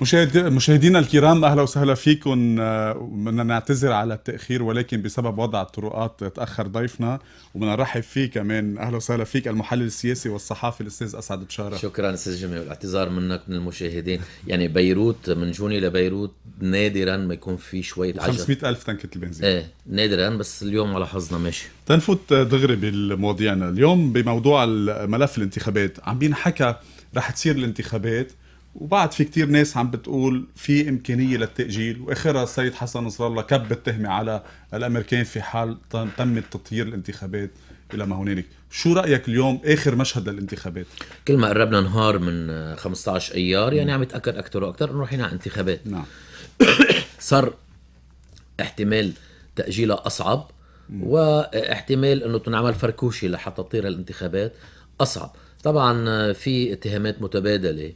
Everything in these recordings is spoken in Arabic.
مشاهد مشاهدينا الكرام اهلا وسهلا فيكم آه، بدنا نعتذر على التاخير ولكن بسبب وضع الطرقات تاخر ضيفنا وبدنا نرحب فيه كمان اهلا وسهلا فيك المحلل السياسي والصحافي الاستاذ اسعد بشاره شكرا استاذ جميل الاعتذار منك من المشاهدين يعني بيروت من جوني لبيروت نادرا ما يكون في شويه عجل 500 الف تنكه البنزين ايه نادرا بس اليوم على حظنا ماشي تنفوت دغري بالمواضيعنا اليوم بموضوع ملف الانتخابات عم بينحكى رح تصير الانتخابات وبعد في كتير ناس عم بتقول في إمكانية للتأجيل وآخرها السيد حسن نصر الله كب التهمة على الأمريكان في حال تم تطهير الانتخابات إلى ما هنالك شو رأيك اليوم آخر مشهد للانتخابات؟ كل ما قربنا نهار من 15 أيار يعني عم يتأكد أكثر وأكثر أنه رايحين على انتخابات نعم صار احتمال تأجيلها أصعب واحتمال انه تنعمل فركوشه لحتى تطير الانتخابات اصعب طبعا في اتهامات متبادله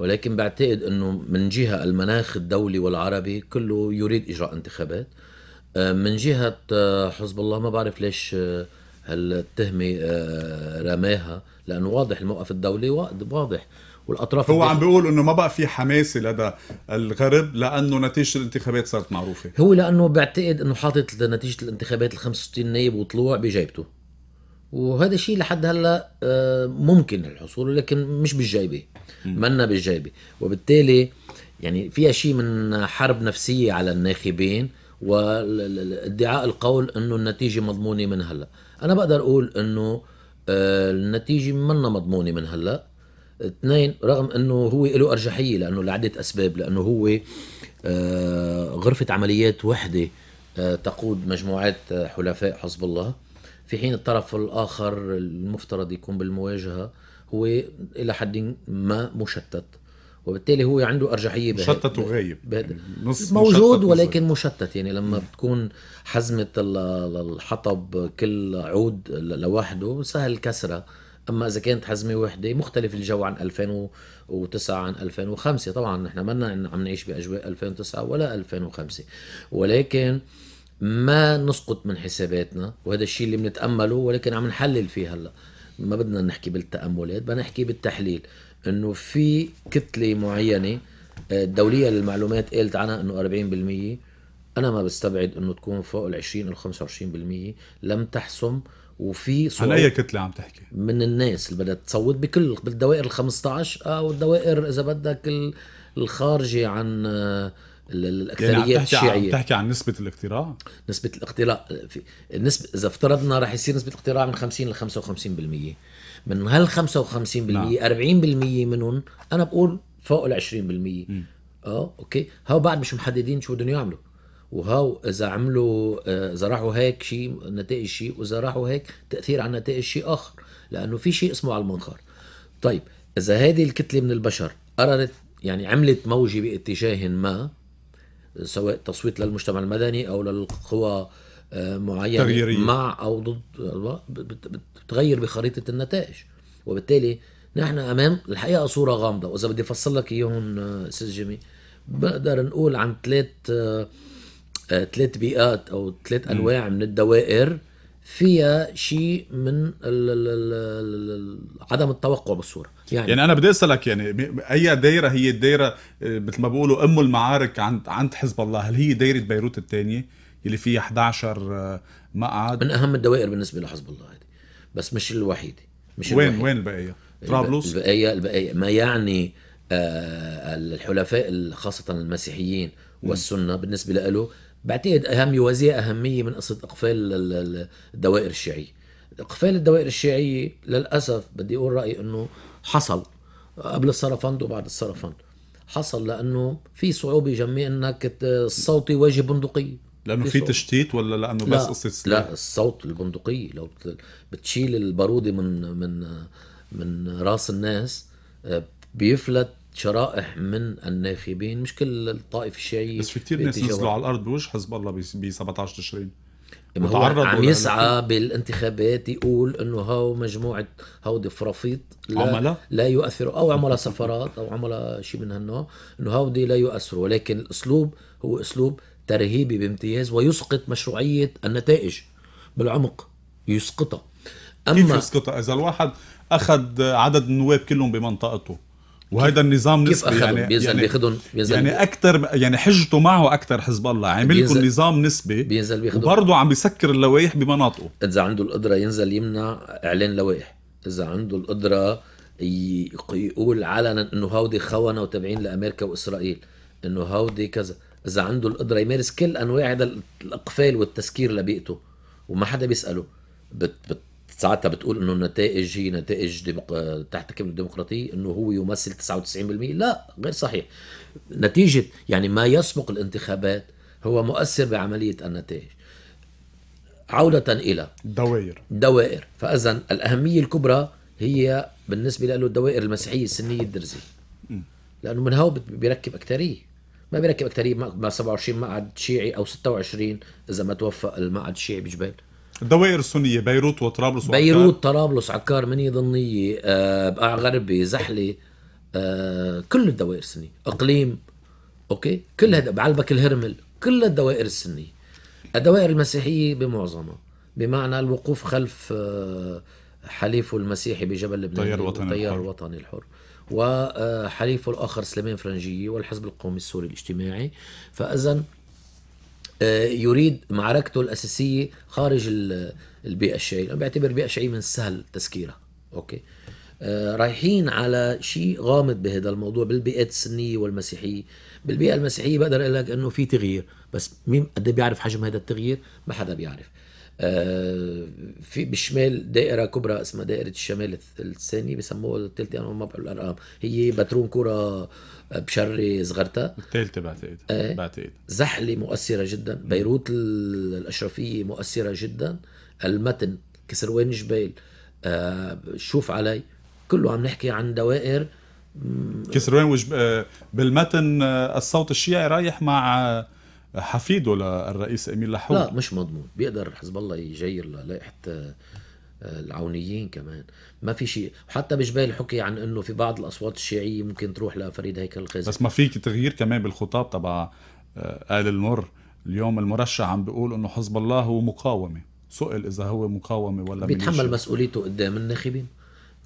ولكن بعتقد انه من جهه المناخ الدولي والعربي كله يريد اجراء انتخابات آه، من جهه آه، حزب الله ما بعرف ليش آه، هالتهمه رماها لانه واضح الموقف الدولي واضح والاطراف هو عم بيقول انه ما بقى في حماسه لدى الغرب لانه نتيجه الانتخابات صارت معروفه هو لانه بعتقد انه حاطط نتيجه الانتخابات ال 65 نائب وطلوع بجيبته وهذا الشيء لحد هلا آه، ممكن الحصول لكن مش بالجيبه منا بالجيبه وبالتالي يعني فيها شيء من حرب نفسيه على الناخبين وادعاء القول انه النتيجه مضمونه من هلا انا بقدر اقول انه آه، النتيجه منا مضمونه من هلا اثنين رغم انه هو له ارجحيه لانه لعده اسباب لانه هو آه، غرفه عمليات وحده تقود مجموعات حلفاء حزب الله في حين الطرف الآخر المفترض يكون بالمواجهة هو إلى حد ما مشتت وبالتالي هو عنده ارجحيه مشتت وغايب بهد... نص موجود مشتت ولكن مشتت يعني لما بتكون حزمه الحطب كل عود لوحده سهل كسره اما اذا كانت حزمه واحده مختلف الجو عن 2009 عن 2005 طبعا نحن ما عم نعيش باجواء 2009 ولا 2005 ولكن آه ما نسقط من حساباتنا وهذا الشيء اللي بنتامله ولكن عم نحلل فيه هلا ما بدنا نحكي بالتاملات بدنا نحكي بالتحليل انه في كتله معينه آه، الدوليه للمعلومات قالت عنها انه 40% انا ما بستبعد انه تكون فوق ال 20 ال 25% لم تحسم وفي صوت عن اي كتله عم تحكي؟ من الناس اللي بدها تصوت بكل بالدوائر ال 15 او الدوائر اذا بدك الخارجه عن آه، يعني الاكثريه يعني الشيعيه بتحكي عن نسبه الاقتراع نسبه الاقتراع في النسبه اذا افترضنا راح يصير نسبه الاقتراع من 50 ل 55% من هال 55% نعم. 40% منهم انا بقول فوق ال 20% اه اوكي هاو بعد مش محددين شو بدهم يعملوا وهاو اذا عملوا آه، اذا راحوا هيك شيء نتائج شيء واذا راحوا هيك تاثير على النتائج شيء اخر لانه في شيء اسمه على المنخر طيب اذا هذه الكتله من البشر قررت يعني عملت موجه باتجاه ما سواء تصويت للمجتمع المدني او للقوى آه، معينه تغييرية. مع او ضد بتغير بخريطه النتائج وبالتالي نحن امام الحقيقه صوره غامضه واذا بدي افصل لك اياهم آه، استاذ جيمي بقدر نقول عن ثلاث آه، ثلاث بيئات او ثلاث انواع من الدوائر فيها شيء من ال ال ال عدم التوقع بالصوره يعني يعني انا بدي اسالك يعني اي دايره هي الدايره آه، مثل ما بيقولوا ام المعارك عند عند حزب الله هل هي دايره بيروت الثانيه اللي فيها 11 آه، مقعد من اهم الدوائر بالنسبه لحزب الله هذه بس مش الوحيده مش وين الوحيد. وين البقيه طرابلس البقيه البقيه ما يعني آه، الحلفاء خاصه المسيحيين والسنه بالنسبه له بعتقد اهم يوازيها اهميه من قصه اقفال الدوائر الشيعيه اقفال الدوائر الشيعيه للاسف بدي اقول رايي انه حصل قبل الصرفند وبعد الصرفند حصل لانه في صعوبه جميع انك الصوت يواجه بندقيه لانه في, في تشتيت ولا لانه لا بس قصه لا الصوت البندقيه لو بتشيل الباروده من من من راس الناس آه، بيفلت شرائح من الناخبين مش كل الطائف الشيعي بس في كثير ناس نزلوا على الارض بوجه حزب الله ب 17 تشرين هو عم يسعى بالانتخابات يقول انه هاو مجموعه هودي فرافيط لا عملاء لا يؤثروا او عملاء سفرات او عملاء شيء من هالنوع انه هودي لا يؤثروا ولكن الاسلوب هو اسلوب ترهيبي بامتياز ويسقط مشروعيه النتائج بالعمق يسقطها اما كيف يسقطها اذا الواحد اخذ عدد النواب كلهم بمنطقته وهذا النظام كيف نسبي كيف أخذهم؟ يعني بينزل يعني بياخذهم بينزل يعني اكثر يعني حجته معه اكثر حزب الله عامل يعني لكم نظام نسبي بينزل بياخذهم وبرضه عم بيسكر اللوائح بمناطقه اذا عنده القدره ينزل يمنع اعلان لوائح اذا عنده القدره يقول علنا انه هودي خونه وتابعين لامريكا واسرائيل انه هودي كذا اذا عنده القدره يمارس كل انواع هذا الاقفال والتسكير لبيئته وما حدا بيساله بت بت ساعتها بتقول انه النتائج هي نتائج ديمق... تحت كلمه الديمقراطيه انه هو يمثل 99% لا غير صحيح نتيجه يعني ما يسبق الانتخابات هو مؤثر بعمليه النتائج عودة إلى دوائر دوائر فإذا الأهمية الكبرى هي بالنسبة له الدوائر المسيحية السنية الدرزية لأنه من هو بيركب أكترية ما بيركب أكترية ما 27 مقعد شيعي أو 26 إذا ما توفق المقعد الشيعي بجبال الدوائر السنية بيروت وطرابلس وعكار بيروت طرابلس عكار مني ضمنية آه بقاع غربي زحلة آه كل الدوائر السنية إقليم أوكي كل هذا بعلبك الهرمل كل الدوائر السنية الدوائر المسيحية بمعظمها بمعنى الوقوف خلف آه، حليفه المسيحي بجبل لبنان التيار الوطني التيار الوطني الحر وحليفه آه، الآخر سليمان فرنجية والحزب القومي السوري الاجتماعي فإذا آه، يريد معركته الاساسيه خارج البيئه الشيعيه، انا بعتبر البيئه الشيعيه من السهل تسكيرها، اوكي؟ آه، رايحين على شيء غامض بهذا الموضوع بالبيئات السنيه والمسيحيه، بالبيئه المسيحيه بقدر اقول لك انه في تغيير، بس مين قد إيه بيعرف حجم هذا التغيير؟ ما حدا بيعرف. آه، في بالشمال دائره كبرى اسمها دائره الشمال الثاني بسموها الثالثه يعني انا ما بقول الارقام هي بترون كره آه، بشري صغرتها الثالثه بعتقد آه، بعتقد زحله مؤثره جدا بيروت الاشرفيه مؤثره جدا المتن كسروان جبيل شوف علي كله عم نحكي عن دوائر كسروان وجب... بالمتن الصوت الشيعي رايح مع حفيده للرئيس امين لحوم لا مش مضمون بيقدر حزب الله يجير لائحه آه، العونيين كمان ما في شيء حتى بجبال حكي الحكي عن انه في بعض الاصوات الشيعيه ممكن تروح لفريد هيكل الخزي بس ما فيك تغيير كمان بالخطاب تبع آه، ال المر اليوم المرشح عم بيقول انه حزب الله هو مقاومه سئل اذا هو مقاومه ولا بيتحمل مسؤوليته قدام الناخبين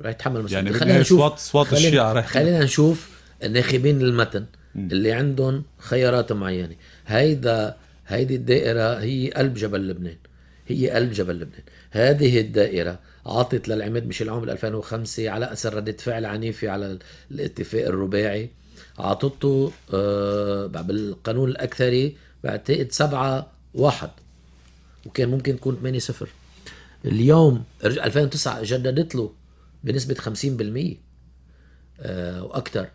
راح يتحمل يعني مسؤوليته يعني خلينا نشوف صوت صوت الشيعة خلينا, خلينا نشوف الناخبين المتن اللي عندهم خيارات معينه هيدا هيدي الدائره هي قلب جبل لبنان هي قلب جبل لبنان هذه الدائره عطت للعماد ميشيل عون بال 2005 على اثر رده فعل عنيفه على الاتفاق الرباعي عطته آه، بالقانون الاكثري بعتقد سبعة واحد وكان ممكن تكون 8 صفر اليوم 2009 جددت له بنسبة 50% آه، واكثر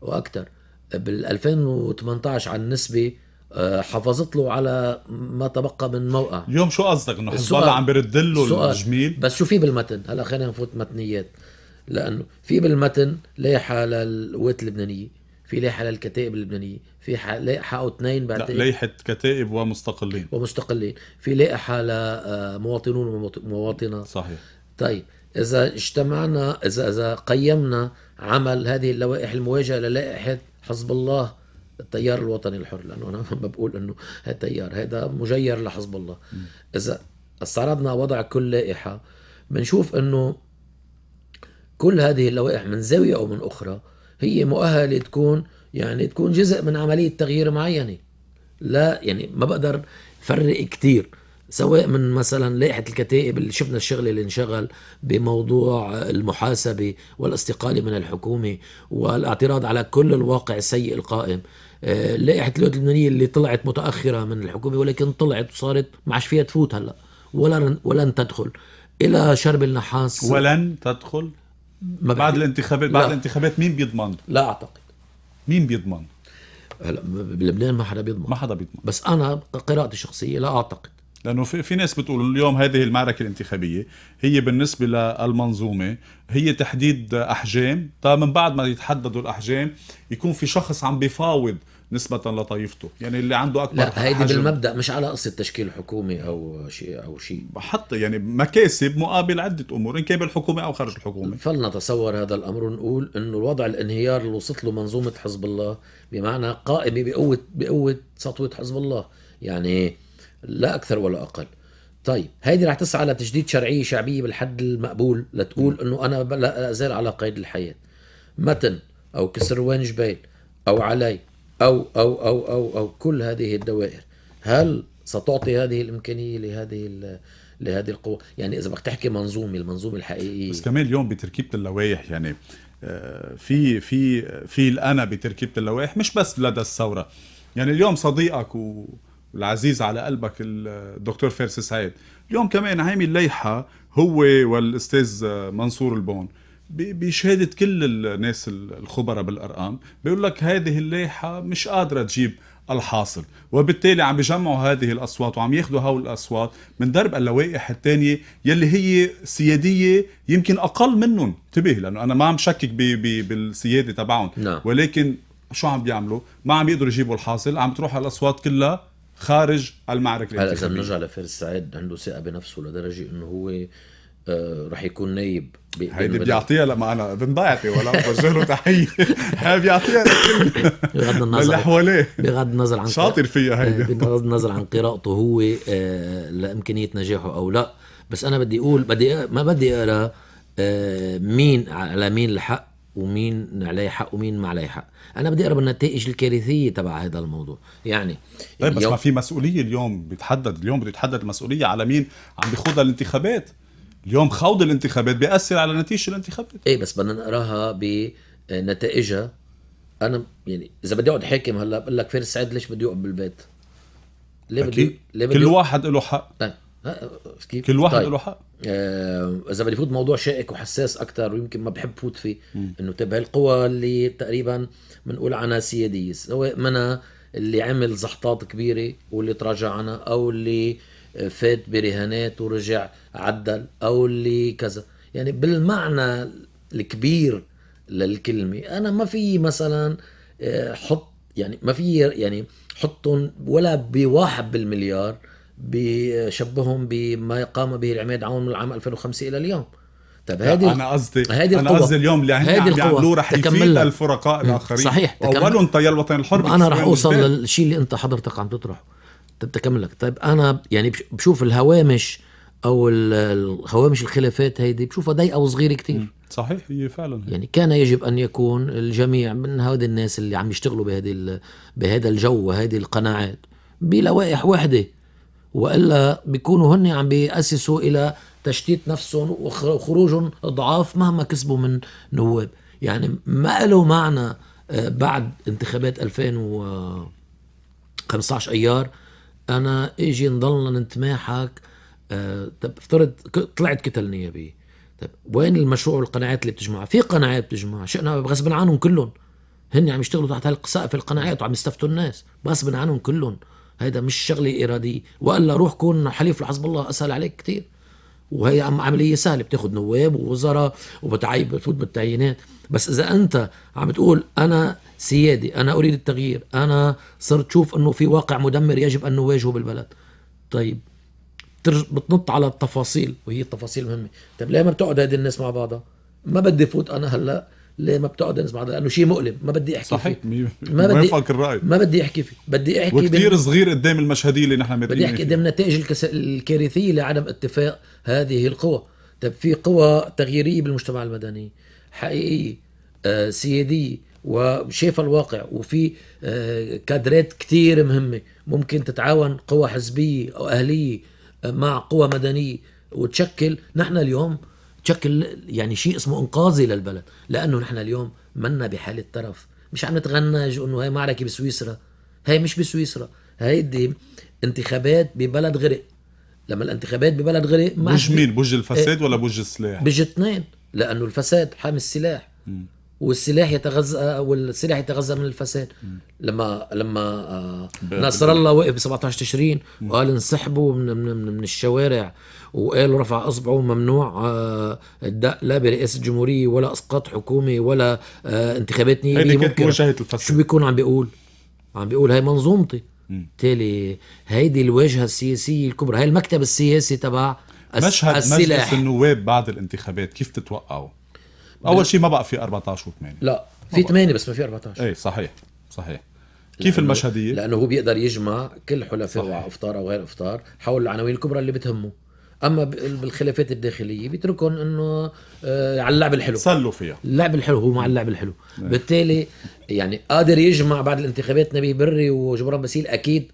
واكثر بال 2018 على النسبه آه، حافظت له على ما تبقى من موقع اليوم شو قصدك انه حزب الله عم برد له الجميل بس شو في بالمتن هلا خلينا نفوت متنيات لانه في بالمتن لائحه للقوات اللبنانيه في لائحه للكتائب اللبنانيه في لائحه او اثنين بعتقد لائحه كتائب ومستقلين ومستقلين في لائحه لمواطنون ومواطنات صحيح طيب إذا اجتمعنا إذا إذا قيمنا عمل هذه اللوائح المواجهة للائحة حزب الله التيار الوطني الحر لأنه أنا ما بقول أنه هذا تيار هذا مجير لحزب الله إذا استعرضنا وضع كل لائحة بنشوف أنه كل هذه اللوائح من زاوية أو من أخرى هي مؤهلة تكون يعني تكون جزء من عملية تغيير معينة لا يعني ما بقدر فرق كتير سواء من مثلا لائحة الكتائب اللي شفنا الشغل اللي انشغل بموضوع المحاسبة والاستقالة من الحكومة والاعتراض على كل الواقع السيء القائم آه، لائحة الولايات اللبنانية اللي طلعت متأخرة من الحكومة ولكن طلعت وصارت ما عادش فيها تفوت هلا ولن ولن تدخل إلى شرب النحاس ولن تدخل ما بعد الانتخابات بعد الانتخابات مين بيضمن؟ لا أعتقد مين بيضمن؟ هلا بلبنان ما حدا بيضمن ما حدا بيضمن بس أنا قراءتي الشخصية لا أعتقد لانه في, في ناس بتقول اليوم هذه المعركه الانتخابيه هي بالنسبه للمنظومه هي تحديد احجام طيب من بعد ما يتحددوا الاحجام يكون في شخص عم بيفاوض نسبة لطائفته، يعني اللي عنده أكبر لا هيدي بالمبدأ مش على قصة تشكيل حكومة أو شيء أو شيء حتى يعني مكاسب مقابل عدة أمور إن كان بالحكومة أو خارج الحكومة فلنتصور هذا الأمر ونقول إنه الوضع الانهيار اللي وصلت له منظومة حزب الله بمعنى قائمة بقوة بقوة سطوة حزب الله، يعني لا اكثر ولا اقل طيب هيدي رح تسعى لتجديد شرعيه شعبيه بالحد المقبول لتقول انه انا لا ازال على قيد الحياه متن او كسر وين جبيل او علي او او او او او كل هذه الدوائر هل ستعطي هذه الامكانيه لهذه لهذه القوى يعني اذا بدك تحكي منظومه المنظومه الحقيقيه بس كمان اليوم بتركيبه اللوائح يعني آه، في في في الانا بتركيبه اللوائح مش بس لدى الثوره يعني اليوم صديقك و العزيز على قلبك الدكتور فارس سعيد اليوم كمان عامل لائحه هو والاستاذ منصور البون بشهادة كل الناس الخبراء بالأرقام بيقول لك هذه اللائحة مش قادرة تجيب الحاصل وبالتالي عم بيجمعوا هذه الأصوات وعم ياخذوا هول الأصوات من درب اللوائح الثانية يلي هي سيادية يمكن أقل منهم انتبه لأنه أنا ما عم شكك بي بي بالسيادة تبعهم نعم. ولكن شو عم بيعملوا ما عم يقدروا يجيبوا الحاصل عم تروح الأصوات كلها خارج المعركه هلا اذا بنرجع لفارس سعيد عنده ثقه بنفسه لدرجه انه هو آه، رح يكون نايب هيدي بيعطيها لما انا ابن ضيعتي ولا بوجه له تحيه هي بيعطيها بغض النظر اللي حواليه بغض النظر عن شاطر فيها هيدي إيه، بغض النظر عن قراءته هو آه، لامكانيه نجاحه او لا بس انا بدي اقول بدي ما بدي اقرا آه، مين على مين الحق ومين عليه حق ومين ما عليه حق انا بدي اقرب النتائج الكارثيه تبع هذا الموضوع يعني طيب بس ما في مسؤوليه اليوم بتحدد اليوم بده يتحدد المسؤوليه على مين عم بيخوضها الانتخابات اليوم خوض الانتخابات بياثر على نتيجه الانتخابات ايه بس بدنا نقراها بنتائجها انا يعني اذا بدي اقعد حاكم هلا بقول لك فارس سعيد ليش بده يقعد بالبيت ليه بده ليه بده كل واحد له حق طيب كيف؟ كل واحد طيب. له حق آه، اذا بدي فوت موضوع شائك وحساس اكثر ويمكن ما بحب فوت فيه انه تبع طيب، القوى اللي تقريبا بنقول عنها سياديه سواء منها اللي عمل زحطات كبيره واللي تراجع عنها او اللي فات برهانات ورجع عدل او اللي كذا يعني بالمعنى الكبير للكلمه انا ما في مثلا آه، حط يعني ما في يعني حطهم ولا بواحد بالمليار بشبههم بما قام به العماد عون من العام 2005 الى اليوم طب هذه انا قصدي هذه انا قصدي اليوم اللي عم بيعملوه رح يفيد الفرقاء الاخرين صحيح اولهم تيار طيب، الوطني الحر انا رح اوصل للشيء اللي انت حضرتك عم تطرحه طب تكمل لك طيب انا يعني بشوف الهوامش او الهوامش الخلافات هيدي بشوفها ضيقه وصغيره كتير صحيح هي فعلا هي. يعني كان يجب ان يكون الجميع من هؤلاء الناس اللي عم يشتغلوا بهذه بهذا الجو وهذه القناعات بلوائح واحده والا بيكونوا هن عم بيأسسوا الى تشتيت نفسهم وخروجهم ضعاف مهما كسبوا من نواب يعني ما له معنى آه، بعد انتخابات 2015 ايار انا اجي نضلنا نتماحك آه، طب افترض طلعت كتل نيابيه طب وين المشروع والقناعات اللي بتجمعها؟ في قناعات بتجمعها شئنا غصب عنهم كلهم هن عم يشتغلوا تحت هالسقف القناعات وعم يستفتوا الناس غصب عنهم كلهم هيدا مش شغله اراديه والا روح كون حليف لحزب الله اسهل عليك كثير وهي عملية سهلة بتاخد نواب ووزراء وبتعيب بتفوت بالتعيينات بس إذا أنت عم بتقول أنا سيادي أنا أريد التغيير أنا صرت شوف أنه في واقع مدمر يجب أن نواجهه بالبلد طيب بتنط على التفاصيل وهي التفاصيل مهمة طيب ليه ما بتقعد هذه الناس مع بعضها ما بدي فوت أنا هلأ ليه ما بتقعد يا بعض لانه شيء مؤلم ما بدي احكي صحيح فيه ما بدي الراي ما بدي احكي فيه بدي احكي وكثير بال... صغير قدام المشهديه اللي نحن بدي احكي قدام النتائج الكس... الكارثيه لعدم اتفاق هذه القوى طب في قوى تغييريه بالمجتمع المدني حقيقيه آه سياديه وشايفه الواقع وفي آه كادرات كثير مهمه ممكن تتعاون قوى حزبيه او اهليه آه، مع قوى مدنيه وتشكل نحن اليوم تشكل يعني شيء اسمه انقاذي للبلد لانه نحن اليوم منا بحاله ترف مش عم نتغنج انه هاي معركه بسويسرا هاي مش بسويسرا هيدي انتخابات ببلد غرق لما الانتخابات ببلد غرق مش مين بوج الفساد إيه. ولا بوج السلاح بوج اثنين لانه الفساد حامل السلاح م. والسلاح يتغذى والسلاح يتغذى من الفساد لما لما نصر الله وقف ب 17 تشرين وقال انسحبوا من, من, من الشوارع وقال رفع اصبعه ممنوع آه، الدق لا برئاسه جمهوريه ولا اسقاط حكومه ولا آه، انتخابات نيابيه ممكن شو بيكون عم بيقول؟ عم بيقول هاي منظومتي بالتالي هيدي الواجهه السياسيه الكبرى هاي المكتب السياسي تبع مشهد السلاح. مجلس النواب بعد الانتخابات كيف تتوقعوا؟ اول شيء ما بقى في 14 و8 لا في 8 بس ما في 14 اي صحيح صحيح كيف المشهديه؟ لانه هو بيقدر يجمع كل حلفاء على افطار او غير افطار حول العناوين الكبرى اللي بتهمه اما بالخلافات الداخليه بيتركهم انه آه على اللعب الحلو صلوا فيها اللعب الحلو هو مع اللعب الحلو ايه. بالتالي يعني قادر يجمع بعد الانتخابات نبيه بري وجبران باسيل اكيد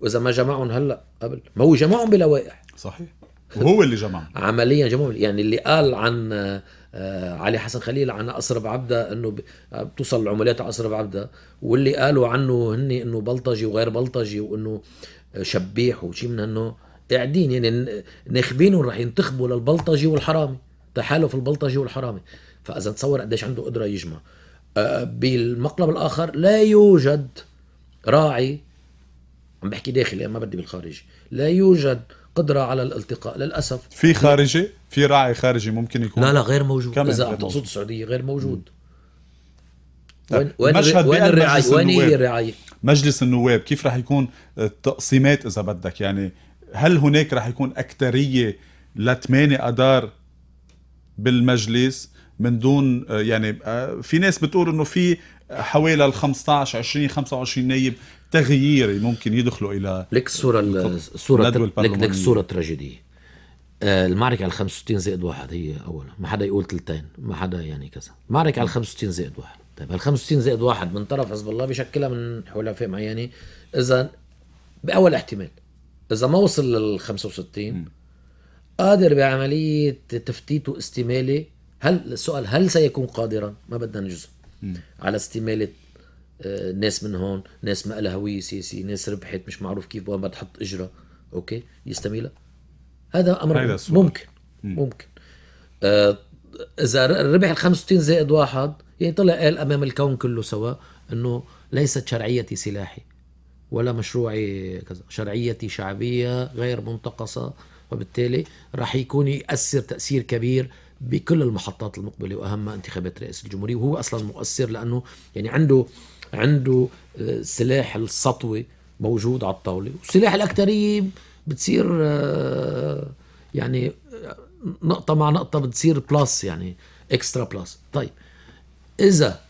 واذا ما جمعهم هلا قبل ما هو جمعهم بلوائح صحيح وهو اللي جمعهم عمليا جمعهم يعني اللي قال عن آه، آه، علي حسن خليل عن أسرب عبدة أنه آه، بتوصل العملات على أسرب عبدة واللي قالوا عنه هني أنه بلطجي وغير بلطجي وأنه آه، شبيح وشي من أنه قاعدين يعني ناخبينهم رح ينتخبوا للبلطجي والحرامي تحالف البلطجي والحرامي فإذا تصور قديش عنده قدرة يجمع بالمقلب الآخر لا يوجد راعي عم بحكي داخلي ما بدي بالخارج لا يوجد قدره على الالتقاء للاسف في خارجي في راعي خارجي ممكن يكون لا لا غير موجود اذا تقصد السعوديه غير موجود وين وين طيب، وين الرعايه وين هي الرعايه مجلس النواب كيف رح يكون التقسيمات اذا بدك يعني هل هناك رح يكون اكثريه لثمانية ادار بالمجلس من دون يعني آه، في ناس بتقول انه في حوالي ال 15 20 25 نايب تغيير ممكن يدخلوا الى لك صوره الصوره لك صوره تراجيديه آه، المعركة على 65 زائد واحد هي أولا ما حدا يقول تلتين ما حدا يعني كذا المعركة على 65 زائد واحد طيب هال 65 زائد واحد من طرف حزب الله بشكلها من حلفاء معينة إذا بأول احتمال إذا ما وصل لل 65 قادر بعملية تفتيت واستمالة هل السؤال هل سيكون قادرا ما بدنا نجزم على استمالة آه، ناس من هون ناس ما لها هويه سياسيه ناس ربحت مش معروف كيف وين تحط اجرة اوكي يستميلها هذا امر هذا ممكن ممكن آه اذا ربح ال 65 زائد واحد يعني طلع قال امام الكون كله سوا انه ليست شرعيتي سلاحي ولا مشروعي كذا شرعيتي شعبيه غير منتقصه وبالتالي راح يكون ياثر تاثير كبير بكل المحطات المقبله واهمها انتخابات رئيس الجمهوريه وهو اصلا مؤثر لانه يعني عنده عنده آه، سلاح السطوة موجود على الطاوله وسلاح الاكثريه بتصير آه، يعني آه، نقطه مع نقطه بتصير بلس يعني اكسترا بلس طيب اذا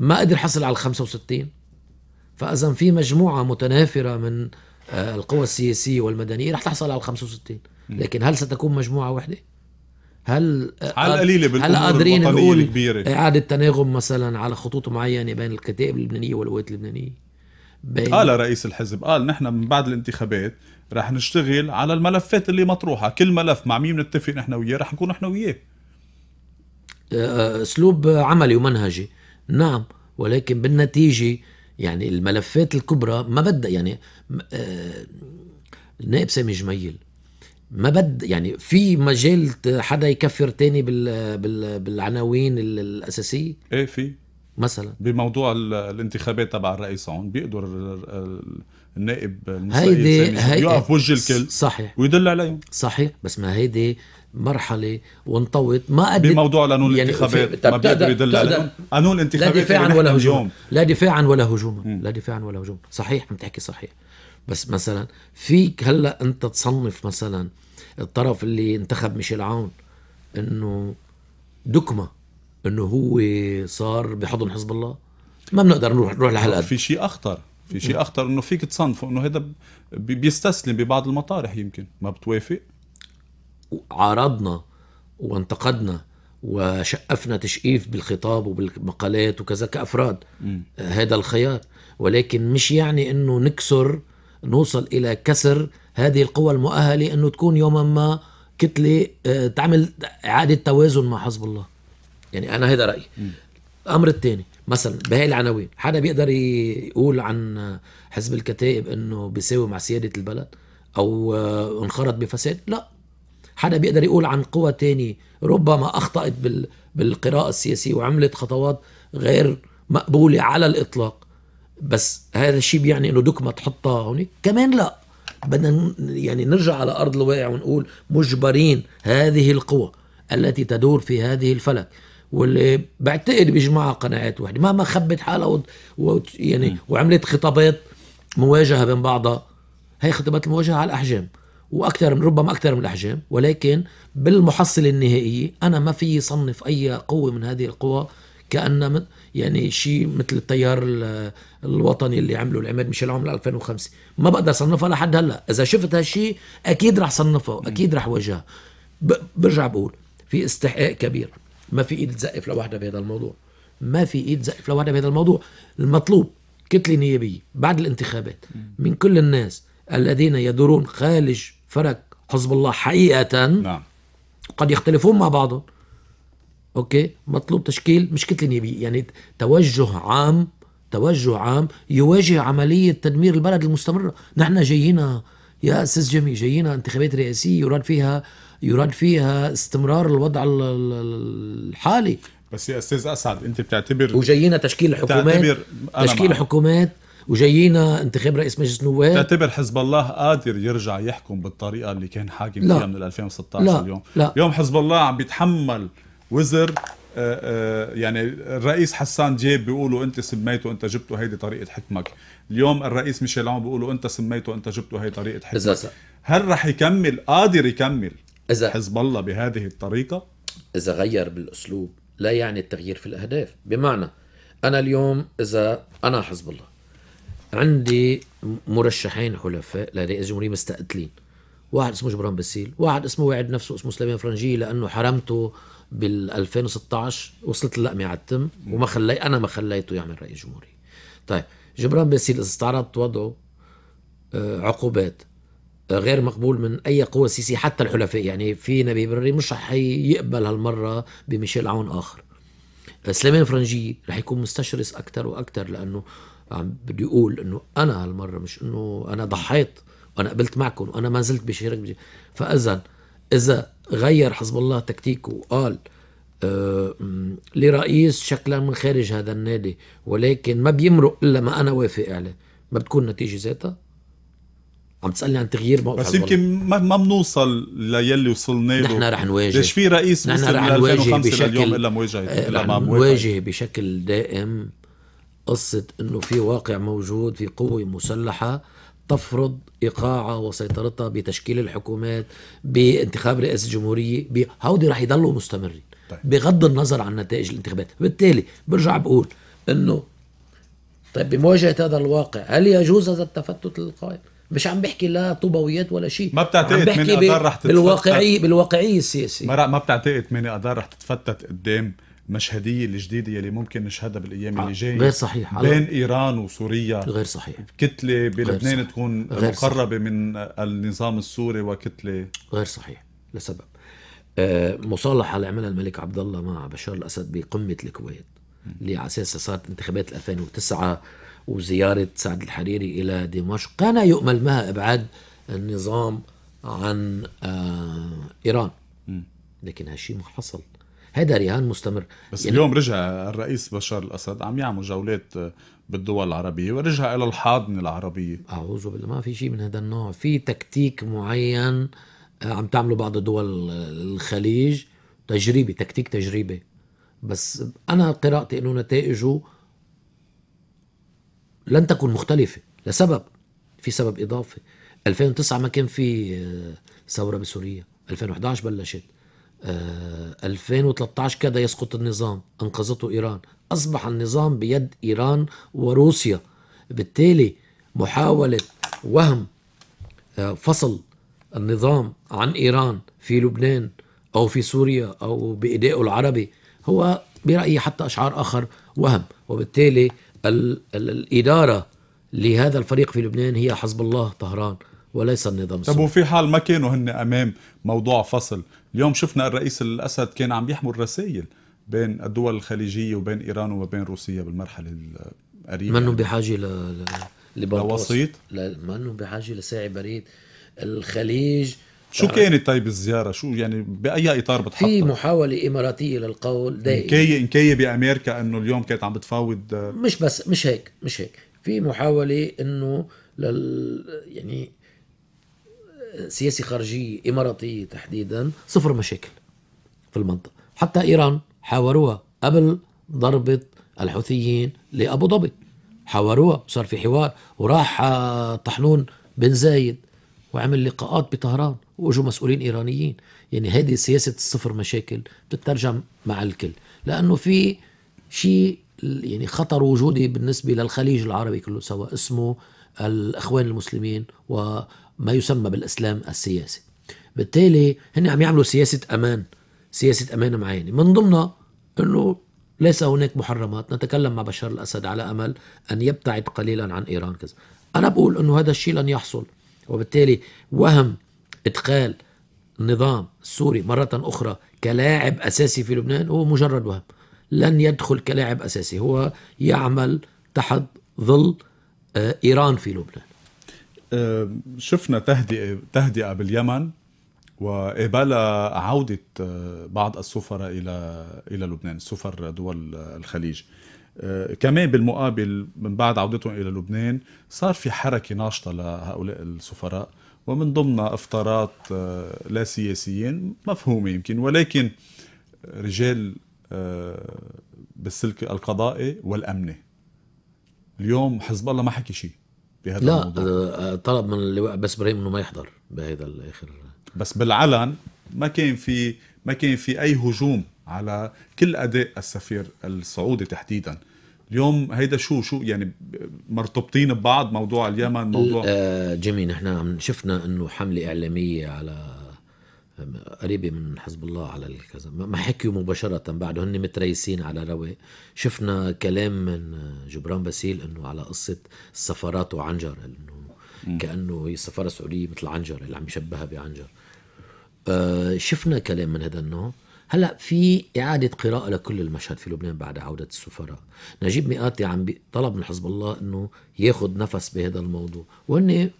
ما قدر حصل على ال 65 فاذا في مجموعه متنافره من القوى السياسيه والمدنيه رح تحصل على ال 65 لكن هل ستكون مجموعه واحده؟ هل على القليله هل قادرين نقول الكبيرة. اعاده تناغم مثلا على خطوط معينه بين الكتائب اللبنانيه والقوات اللبنانيه؟ بين... قال رئيس الحزب قال نحن من بعد الانتخابات رح نشتغل على الملفات اللي مطروحه، كل ملف مع مين بنتفق نحن وياه رح نكون نحن وياه. آه، آه، اسلوب عملي ومنهجي، نعم ولكن بالنتيجه يعني الملفات الكبرى ما بدها يعني النائب آه، سامي جميل ما بد يعني في مجال حدا يكفر تاني بال بال بالعناوين الاساسيه ايه في مثلا بموضوع الانتخابات تبع الرئيس هون بيقدر النائب المسؤول يقف وجه الكل صحيح ويدل عليهم صحيح بس ما هيدي مرحله وانطوت ما قد بموضوع قانون يعني الانتخابات ما بيقدر يدل عليهم قانون الانتخابات يعني لا دفاعا ولا هجوما لا دفاعا ولا هجوما لا دفاعا ولا هجوما صحيح عم تحكي صحيح بس مثلا فيك هلا انت تصنف مثلا الطرف اللي انتخب ميشيل عون انه دكمه انه هو صار بحضن حزب الله ما بنقدر نروح نروح لهالقد في شيء اخطر في شيء اخطر انه فيك تصنفه انه هذا بيستسلم ببعض المطارح يمكن ما بتوافق عارضنا وانتقدنا وشقفنا تشقيف بالخطاب وبالمقالات وكذا كافراد هذا الخيار ولكن مش يعني انه نكسر نوصل إلى كسر هذه القوى المؤهلة أنه تكون يوما ما كتلة آه، تعمل إعادة توازن مع حزب الله يعني أنا هذا رأيي الأمر الثاني مثلا بهاي العناوين حدا بيقدر يقول عن حزب الكتائب انه بيساوي مع سياده البلد او آه، انخرط بفساد لا حدا بيقدر يقول عن قوى تاني ربما اخطات بالقراءه السياسيه وعملت خطوات غير مقبوله على الاطلاق بس هذا الشيء بيعني انه دكمه تحطها هون كمان لا بدنا يعني نرجع على ارض الواقع ونقول مجبرين هذه القوى التي تدور في هذه الفلك واللي بعتقد بيجمعها قناعات وحده مهما خبت حالها و... و... يعني وعملت خطابات مواجهه بين بعضها هي خطابات المواجهه على الاحجام واكثر من ربما اكثر من الاحجام ولكن بالمحصله النهائيه انا ما في صنف اي قوه من هذه القوى كانها يعني شيء مثل التيار الوطني اللي عمله العماد ميشيل عمر 2005 ما بقدر صنفها لحد هلا اذا شفت هالشيء اكيد رح صنفها واكيد رح واجهها برجع بقول في استحقاق كبير ما في ايد تزقف لوحدها بهذا الموضوع ما في ايد تزقف لوحدها بهذا الموضوع المطلوب كتله نيابيه بعد الانتخابات من كل الناس الذين يدورون خارج فرق حزب الله حقيقه نعم قد يختلفون مع بعضهم اوكي مطلوب تشكيل مش كتله نيابيه يعني توجه عام توجه عام يواجه عمليه تدمير البلد المستمره نحن جايينا يا استاذ جميل جايينا انتخابات رئاسيه يراد فيها يراد فيها استمرار الوضع الحالي بس يا استاذ اسعد انت بتعتبر وجايينا تشكيل حكومات تشكيل معك. حكومات وجايينا انتخاب رئيس مجلس نواب بتعتبر حزب الله قادر يرجع يحكم بالطريقه اللي كان حاكم فيها من 2016 لا اليوم لا اليوم حزب الله عم بيتحمل وزر آه، آه، يعني الرئيس حسان جيب بيقولوا انت سميته انت جبته هيدي طريقه حكمك اليوم الرئيس ميشيل عون بيقولوا انت سميته انت جبته هي طريقه حكمك إذا هل رح يكمل قادر يكمل إذا حزب الله بهذه الطريقه اذا غير بالاسلوب لا يعني التغيير في الاهداف بمعنى انا اليوم اذا انا حزب الله عندي مرشحين حلفاء لرئيس جمهوريه مستقتلين واحد اسمه جبران بسيل واحد اسمه واعد نفسه اسمه سليمان فرنجي لانه حرمته بال 2016 وصلت اللقمه على التم وما خلي انا ما خليته يعمل رئيس جمهوري طيب جبران باسيل استعرضت وضعه آه، عقوبات آه، غير مقبول من اي قوه سياسيه حتى الحلفاء يعني في نبي بري مش رح يقبل هالمره بميشيل عون اخر آه، سليمان فرنجي رح يكون مستشرس اكثر واكثر لانه عم بده يقول انه انا هالمره مش انه انا ضحيت وانا قبلت معكم وانا ما زلت بشارك فاذا إذا غير حزب الله تكتيكه وقال آه، لرئيس شكلا من خارج هذا النادي ولكن ما بيمرق الا ما انا وافق عليه ما بتكون نتيجه ذاتها عم تسالني عن تغيير موقف بس يمكن ما ما بنوصل للي وصلنا له نحن رح نواجه ليش في رئيس نحن رح نواجه بشكل الا مواجهه رح نواجه بشكل دائم قصه انه في واقع موجود في قوه مسلحه تفرض ايقاعها وسيطرتها بتشكيل الحكومات بانتخاب رئاسه الجمهوريه هودي رح يضلوا مستمرين طيب. بغض النظر عن نتائج الانتخابات بالتالي برجع بقول انه طيب بمواجهه هذا الواقع هل يجوز هذا التفتت للقائد مش عم بحكي لا طوبويات ولا شيء ما بتعتقد من رح تتفتت بالواقعيه بالواقعيه السياسيه ما بتعتقد من اقدار رح تتفتت قدام المشهديه الجديده يلي ممكن نشهدها بالايام اللي آه، جايه غير صحيح بين ايران وسوريا غير صحيح كتله بلبنان تكون غير مقربه صحيح. من النظام السوري وكتله غير صحيح لسبب آه، مصالحه اللي عملها الملك عبد الله مع بشار الاسد بقمه الكويت اللي على اساسها صارت انتخابات 2009 وزياره سعد الحريري الى دمشق كان يؤمل ما ابعاد النظام عن آه، ايران لكن هالشيء ما حصل هذا رهان مستمر بس يعني اليوم رجع الرئيس بشار الاسد عم يعمل جولات بالدول العربيه ورجع الى الحاضنه العربيه اعوذ بالله ما في شيء من هذا النوع في تكتيك معين آه، عم تعمله بعض دول الخليج تجريبي تكتيك تجريبي بس انا قراءتي انه نتائجه لن تكون مختلفه لسبب في سبب اضافي 2009 ما كان في آه، ثوره بسوريا 2011 بلشت 2013 آه، كاد يسقط النظام أنقذته إيران أصبح النظام بيد إيران وروسيا بالتالي محاولة وهم آه، فصل النظام عن إيران في لبنان أو في سوريا أو بإيدائه العربي هو برأيي حتى أشعار آخر وهم وبالتالي الإدارة لهذا الفريق في لبنان هي حزب الله طهران وليس النظام السوري طب وفي حال ما كانوا هن امام موضوع فصل اليوم شفنا الرئيس الاسد كان عم يحمل رسائل بين الدول الخليجيه وبين ايران وبين روسيا بالمرحله القريبه منه يعني. بحاجه ل لوسيط لا منه بحاجه لساعي بريد الخليج شو آه، كانت طيب الزياره شو يعني باي اطار بتحط في محاوله اماراتيه للقول دائما انكايه انكايه بامريكا انه اليوم كانت عم بتفاوض آه، مش بس مش هيك مش هيك في محاوله انه لل يعني سياسي خارجي إماراتي تحديدا صفر مشاكل في المنطقة حتى إيران حاوروها قبل ضربة الحوثيين لأبو ظبي حاوروها وصار في حوار وراح آه، طحنون بن زايد وعمل لقاءات بطهران واجوا مسؤولين ايرانيين يعني هذه سياسه الصفر مشاكل بتترجم مع الكل لانه في شيء يعني خطر وجودي بالنسبه للخليج العربي كله سواء اسمه الإخوان المسلمين وما يسمى بالإسلام السياسي بالتالي هن عم يعملوا سياسة أمان سياسة أمان معينة من ضمنها أنه ليس هناك محرمات نتكلم مع بشار الأسد على أمل أن يبتعد قليلا عن إيران كذا أنا بقول أنه هذا الشيء لن يحصل وبالتالي وهم إدخال النظام السوري مرة أخرى كلاعب أساسي في لبنان هو مجرد وهم لن يدخل كلاعب أساسي هو يعمل تحت ظل آه، ايران في لبنان آه، شفنا تهدئه تهدئه باليمن وقبل عودة آه، بعض السفراء إلى إلى لبنان سفر دول الخليج كمان بالمقابل من بعد عودتهم إلى لبنان صار في حركة ناشطة لهؤلاء السفراء ومن ضمنها إفطارات لا سياسيين مفهومة يمكن ولكن رجال بالسلك القضائي والأمني اليوم حزب الله ما حكي شيء بهذا لا الموضوع. آه، آه، طلب من اللواء بس ابراهيم انه ما يحضر بهذا الاخر بس بالعلن ما كان في ما كان في اي هجوم على كل اداء السفير السعودي تحديدا اليوم هيدا شو شو يعني مرتبطين ببعض موضوع اليمن موضوع آه، جميل نحن شفنا انه حمله اعلاميه على قريبه من حزب الله على الكذا ما حكيوا مباشره بعده هن متريسين على رواق شفنا كلام من جبران باسيل انه على قصه السفارات وعنجر انه كانه هي السفاره السعوديه مثل عنجر اللي عم يشبهها بعنجر آه شفنا كلام من هذا النوع هلا في اعاده قراءه لكل المشهد في لبنان بعد عوده السفراء نجيب مئاتي عم طلب من حزب الله انه ياخذ نفس بهذا الموضوع وهن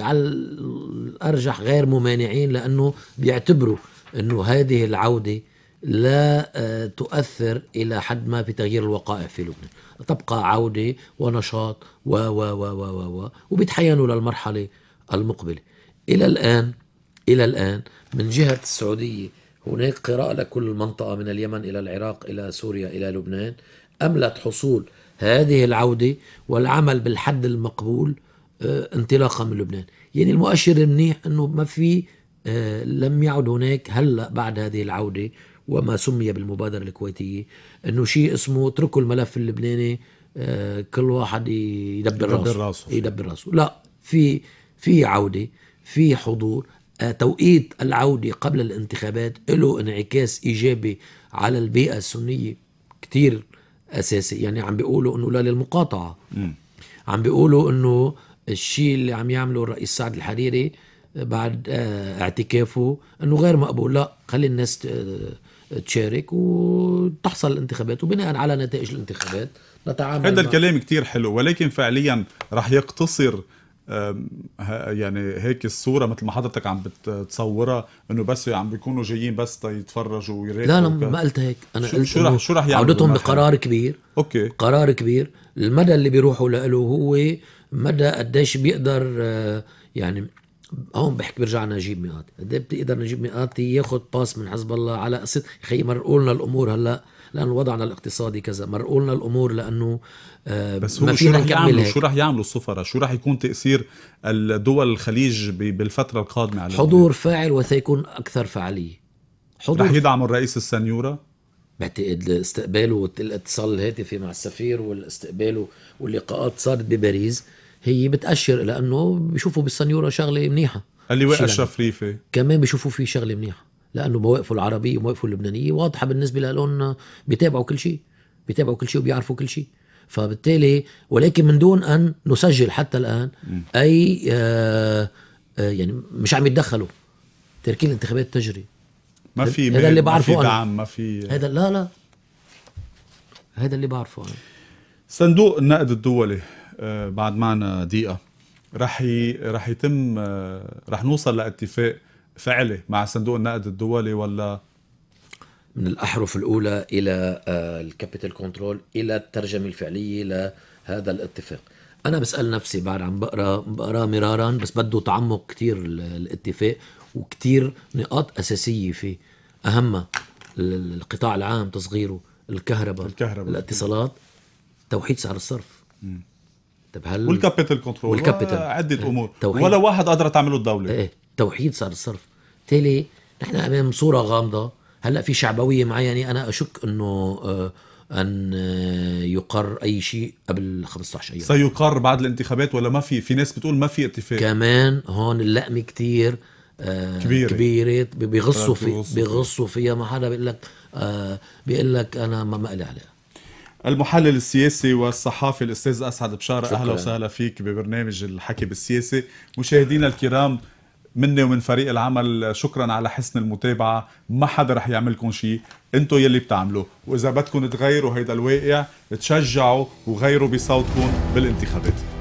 على الارجح غير ممانعين لانه بيعتبروا انه هذه العوده لا آه، تؤثر الى حد ما بتغيير الوقائع في لبنان تبقى عوده ونشاط و و و و و وبيتحينوا للمرحله المقبله الى الان الى الان من جهه السعوديه هناك قراءه لكل منطقه من اليمن الى العراق الى سوريا الى لبنان املت حصول هذه العوده والعمل بالحد المقبول آه، انطلاقا من لبنان يعني المؤشر المنيح أنه ما في آه، لم يعد هناك هلأ بعد هذه العودة وما سمي بالمبادرة الكويتية أنه شيء اسمه اتركوا الملف اللبناني آه، كل واحد يدبر, يدبر راسه يدبر راسه لا في في عودة في حضور توقيت العودة قبل الانتخابات له انعكاس إيجابي على البيئة السنية كثير أساسي يعني عم بيقولوا أنه لا للمقاطعة عم بيقولوا أنه الشيء اللي عم يعمله الرئيس سعد الحريري بعد آه، اعتكافه انه غير مقبول لا خلي الناس آه، تشارك وتحصل الانتخابات وبناء على نتائج الانتخابات نتعامل هذا الكلام كتير حلو ولكن فعليا رح يقتصر يعني هيك الصورة مثل ما حضرتك عم بتصورها انه بس عم بيكونوا جايين بس يتفرجوا ويراقبوا لا لا ما قلت هيك انا شو قلت شو رح شو رح يعملوا عودتهم بقرار كبير اوكي قرار كبير المدى اللي بيروحوا له هو مدى قديش بيقدر آه، يعني هون بحكي برجع نجيب مئات قد ايه بتقدر نجيب مئات ياخذ باس من حزب الله على قصه خي مرقولنا الامور هلا لانه وضعنا الاقتصادي كذا مرقولنا الامور لانه آه، بس هو ما فينا نكمل يعملوا شو رح يعملوا السفراء شو رح يكون تاثير الدول الخليج بالفتره القادمه على حضور فاعل وسيكون اكثر فعاليه حضور رح يدعموا الرئيس السنيوره بعتقد استقباله والاتصال الهاتفي مع السفير والاستقبال واللقاءات صارت بباريس هي بتاشر الى انه بيشوفوا بالسنيوره شغله منيحه اللي وقع يعني؟ اشرف ريفي كمان بيشوفوا فيه شغله منيحه لانه مواقفه العربيه ومواقفه اللبنانيه واضحه بالنسبه لهم بيتابعوا كل شيء بيتابعوا كل شيء وبيعرفوا كل شيء فبالتالي ولكن من دون ان نسجل حتى الان اي آآ آه، آآ آه، يعني مش عم يتدخلوا تركي الانتخابات تجري ما في هذا اللي بعرفه ما في دعم ما في هذا لا لا هذا اللي بعرفه أنا. صندوق النقد الدولي آه، بعد معنا دقيقه رح ي... رح يتم آه، رح نوصل لاتفاق فعلي مع صندوق النقد الدولي ولا من الاحرف الاولى الى آه، الكابيتال كنترول الى الترجمه الفعليه لهذا الاتفاق انا بسال نفسي بعد عم بقرا بقرا مرارا بس بده تعمق كثير الاتفاق وكتير نقاط اساسيه في اهمها القطاع العام تصغيره الكهرباء الكهرباء الاتصالات توحيد سعر الصرف طب هل والكابيتال كنترول والكابيتال عده يعني امور توحيد. ولا واحد قادره تعمله الدوله إيه،, ايه توحيد سعر الصرف تالي نحن امام صوره غامضه هلا في شعبويه معينه يعني انا اشك انه آه ان آه، يقر اي شيء قبل 15 ايام سيقر بعد الانتخابات ولا ما في في ناس بتقول ما في اتفاق كمان هون اللقمه كتير آه، كبيرة كبيرة بيغصوا آه، في بيغصوا فيها ما حدا بيقول لك آه، بيقول لك انا ما لي عليها المحلل السياسي والصحافي الاستاذ اسعد بشاره اهلا وسهلا فيك ببرنامج الحكي بالسياسه مشاهدينا الكرام مني ومن فريق العمل شكرا على حسن المتابعه ما حدا رح يعملكم شيء انتم يلي بتعملوا واذا بدكم تغيروا هيدا الواقع تشجعوا وغيروا بصوتكم بالانتخابات